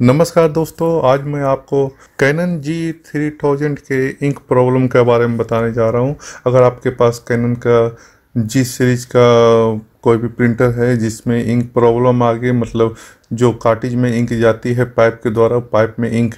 नमस्कार दोस्तों आज मैं आपको कैनन जी थ्री थाउजेंड के इंक प्रॉब्लम के बारे में बताने जा रहा हूँ अगर आपके पास कैनन का जी सीरीज का कोई भी प्रिंटर है जिसमें इंक प्रॉब्लम आ गई मतलब जो काटिज में इंक जाती है पाइप के द्वारा पाइप में इंक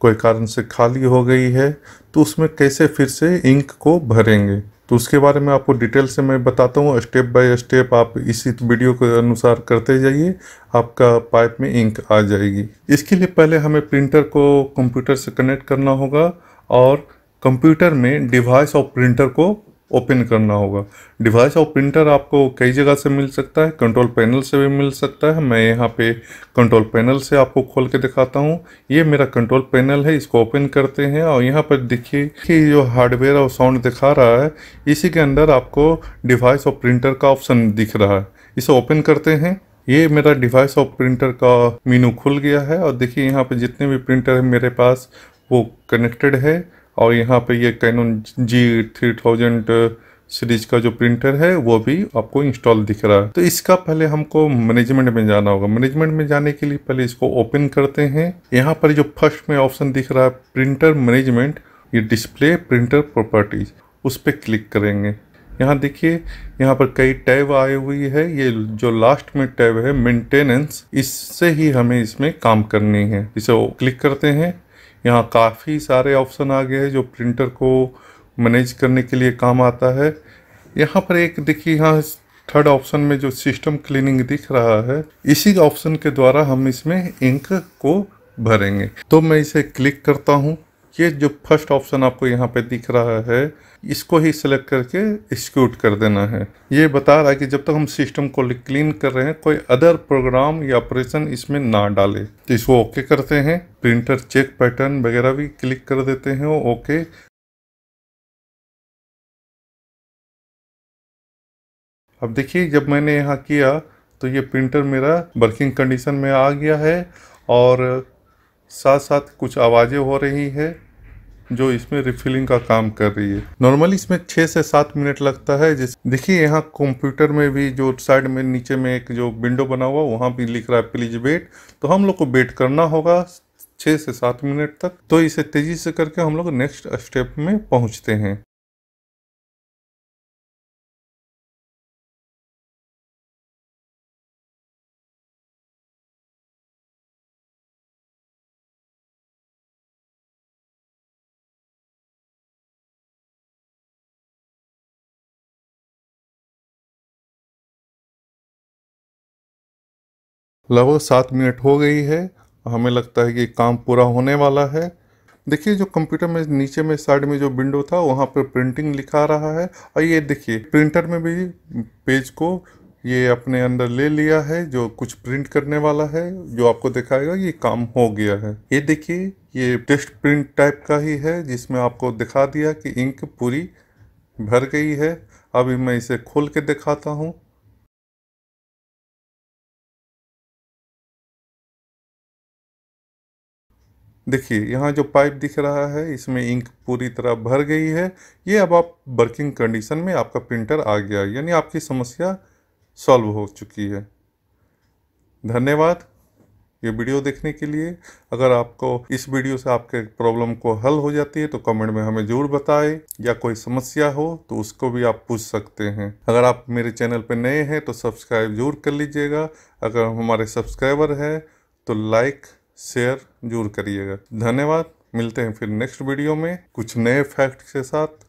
कोई कारण से खाली हो गई है तो उसमें कैसे फिर से इंक को भरेंगे तो उसके बारे में आपको डिटेल से मैं बताता हूँ स्टेप बाय स्टेप आप इसी वीडियो के अनुसार करते जाइए आपका पाइप में इंक आ जाएगी इसके लिए पहले हमें प्रिंटर को कंप्यूटर से कनेक्ट करना होगा और कंप्यूटर में डिवाइस और प्रिंटर को ओपन करना होगा डिवाइस और प्रिंटर आपको कई जगह से मिल सकता है कंट्रोल पैनल से भी मिल सकता है मैं यहाँ पे कंट्रोल पैनल से आपको खोल के दिखाता हूँ ये मेरा कंट्रोल पैनल है इसको ओपन करते हैं और यहाँ पर देखिए कि जो हार्डवेयर और साउंड दिखा रहा है इसी के अंदर आपको डिवाइस और प्रिंटर का ऑप्शन दिख रहा है इसे ओपन करते हैं ये मेरा डिवाइस और प्रिंटर का मीनू खुल गया है और देखिए यहाँ पर जितने भी प्रिंटर है मेरे पास वो कनेक्टेड है और यहाँ पे ये Canon G three thousand series का जो प्रिंटर है वो भी आपको इंस्टॉल दिख रहा है तो इसका पहले हमको मैनेजमेंट में जाना होगा मैनेजमेंट में जाने के लिए पहले इसको ओपन करते हैं यहाँ पर जो फर्स्ट में ऑप्शन दिख रहा है प्रिंटर मैनेजमेंट ये डिस्प्ले प्रिंटर प्रॉपर्टीज उस पर क्लिक करेंगे यहाँ देखिए यहाँ पर कई टैब आए हुई है ये जो लास्ट में टैब है मेंटेनेंस इससे ही हमें इसमें काम करनी है इसे क्लिक करते हैं यहाँ काफ़ी सारे ऑप्शन आ गए हैं जो प्रिंटर को मैनेज करने के लिए काम आता है यहाँ पर एक देखिए यहाँ थर्ड ऑप्शन में जो सिस्टम क्लीनिंग दिख रहा है इसी ऑप्शन के द्वारा हम इसमें इंक को भरेंगे तो मैं इसे क्लिक करता हूँ ये जो फर्स्ट ऑप्शन आपको यहाँ पे दिख रहा है इसको ही सिलेक्ट करके एक्सक्यूट कर देना है ये बता रहा है कि जब तक हम सिस्टम को क्लीन कर रहे हैं कोई अदर प्रोग्राम या ऑपरेशन इसमें ना डाले तो इसको ओके करते हैं प्रिंटर चेक पैटर्न वगैरह भी क्लिक कर देते हैं ओके अब देखिए जब मैंने यहाँ किया तो ये प्रिंटर मेरा वर्किंग कंडीशन में आ गया है और साथ साथ कुछ आवाज़ें हो रही है जो इसमें रिफिलिंग का काम कर रही है नॉर्मली इसमें छः से सात मिनट लगता है जिस देखिए यहाँ कंप्यूटर में भी जो साइड में नीचे में एक जो विंडो बना हुआ वहाँ भी लिख रहा है प्लीज वेट तो हम लोग को वेट करना होगा छः से सात मिनट तक तो इसे तेज़ी से करके हम लोग नेक्स्ट स्टेप में पहुँचते हैं लगभग सात मिनट हो गई है हमें लगता है कि काम पूरा होने वाला है देखिए जो कंप्यूटर में नीचे में साइड में जो विंडो था वहाँ पर प्रिंटिंग लिखा रहा है और ये देखिए प्रिंटर में भी पेज को ये अपने अंदर ले लिया है जो कुछ प्रिंट करने वाला है जो आपको दिखाएगा ये काम हो गया है ये देखिए ये टेस्ट प्रिंट टाइप का ही है जिसमें आपको दिखा दिया कि इंक पूरी भर गई है अभी मैं इसे खोल के दिखाता हूँ देखिए यहाँ जो पाइप दिख रहा है इसमें इंक पूरी तरह भर गई है ये अब आप वर्किंग कंडीशन में आपका प्रिंटर आ गया यानी आपकी समस्या सॉल्व हो चुकी है धन्यवाद ये वीडियो देखने के लिए अगर आपको इस वीडियो से आपके प्रॉब्लम को हल हो जाती है तो कमेंट में हमें ज़रूर बताएं या कोई समस्या हो तो उसको भी आप पूछ सकते हैं अगर आप मेरे चैनल पर नए हैं तो सब्सक्राइब जरूर कर लीजिएगा अगर हमारे सब्सक्राइबर हैं तो लाइक शेयर जरूर करिएगा धन्यवाद मिलते हैं फिर नेक्स्ट वीडियो में कुछ नए फैक्ट के साथ